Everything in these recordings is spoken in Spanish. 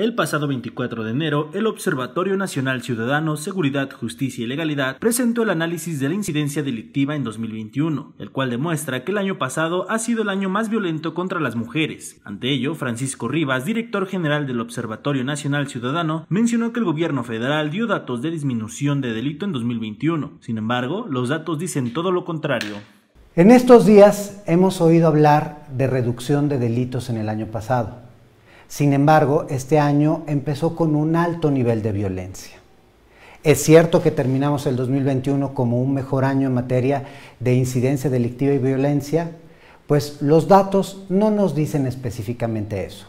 El pasado 24 de enero, el Observatorio Nacional Ciudadano, Seguridad, Justicia y Legalidad presentó el análisis de la incidencia delictiva en 2021, el cual demuestra que el año pasado ha sido el año más violento contra las mujeres. Ante ello, Francisco Rivas, director general del Observatorio Nacional Ciudadano, mencionó que el gobierno federal dio datos de disminución de delito en 2021. Sin embargo, los datos dicen todo lo contrario. En estos días hemos oído hablar de reducción de delitos en el año pasado. Sin embargo, este año empezó con un alto nivel de violencia. Es cierto que terminamos el 2021 como un mejor año en materia de incidencia delictiva y violencia, pues los datos no nos dicen específicamente eso.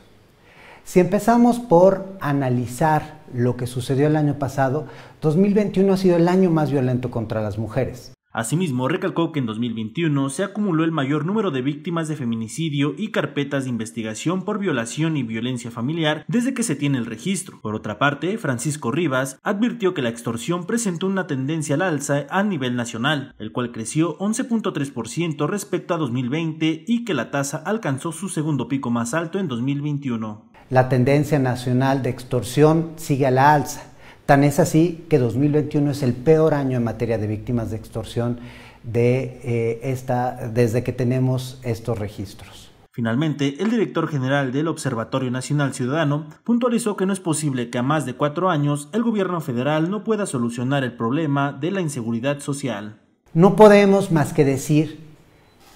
Si empezamos por analizar lo que sucedió el año pasado, 2021 ha sido el año más violento contra las mujeres. Asimismo, recalcó que en 2021 se acumuló el mayor número de víctimas de feminicidio y carpetas de investigación por violación y violencia familiar desde que se tiene el registro. Por otra parte, Francisco Rivas advirtió que la extorsión presentó una tendencia al alza a nivel nacional, el cual creció 11.3% respecto a 2020 y que la tasa alcanzó su segundo pico más alto en 2021. La tendencia nacional de extorsión sigue a la alza Tan es así que 2021 es el peor año en materia de víctimas de extorsión de, eh, desde que tenemos estos registros. Finalmente, el director general del Observatorio Nacional Ciudadano puntualizó que no es posible que a más de cuatro años el gobierno federal no pueda solucionar el problema de la inseguridad social. No podemos más que decir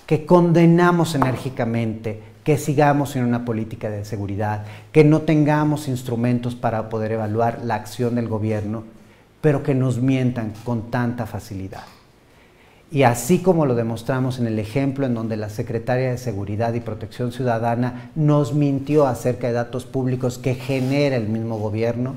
que condenamos enérgicamente que sigamos en una política de seguridad, que no tengamos instrumentos para poder evaluar la acción del gobierno, pero que nos mientan con tanta facilidad. Y así como lo demostramos en el ejemplo en donde la Secretaria de Seguridad y Protección Ciudadana nos mintió acerca de datos públicos que genera el mismo gobierno,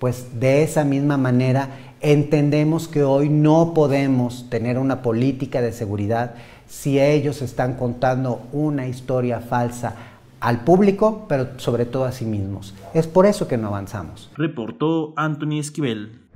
pues de esa misma manera Entendemos que hoy no podemos tener una política de seguridad si ellos están contando una historia falsa al público, pero sobre todo a sí mismos. Es por eso que no avanzamos. Reportó Anthony Esquivel.